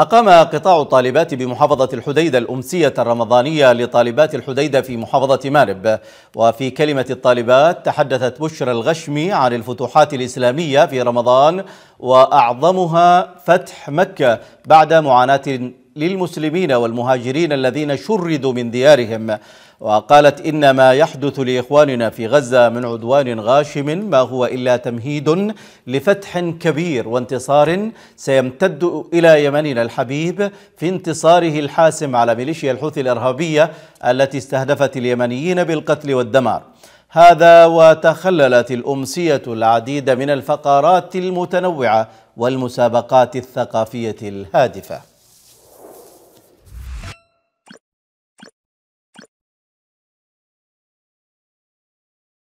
أقام قطاع الطالبات بمحافظة الحديدة الأمسية الرمضانية لطالبات الحديدة في محافظة مارب وفي كلمة الطالبات تحدثت بشرى الغشمي عن الفتوحات الإسلامية في رمضان وأعظمها فتح مكة بعد معاناة للمسلمين والمهاجرين الذين شردوا من ديارهم وقالت إن ما يحدث لإخواننا في غزة من عدوان غاشم ما هو إلا تمهيد لفتح كبير وانتصار سيمتد إلى يمننا الحبيب في انتصاره الحاسم على ميليشيا الحوثي الإرهابية التي استهدفت اليمنيين بالقتل والدمار هذا وتخللت الأمسية العديد من الفقرات المتنوعة والمسابقات الثقافية الهادفة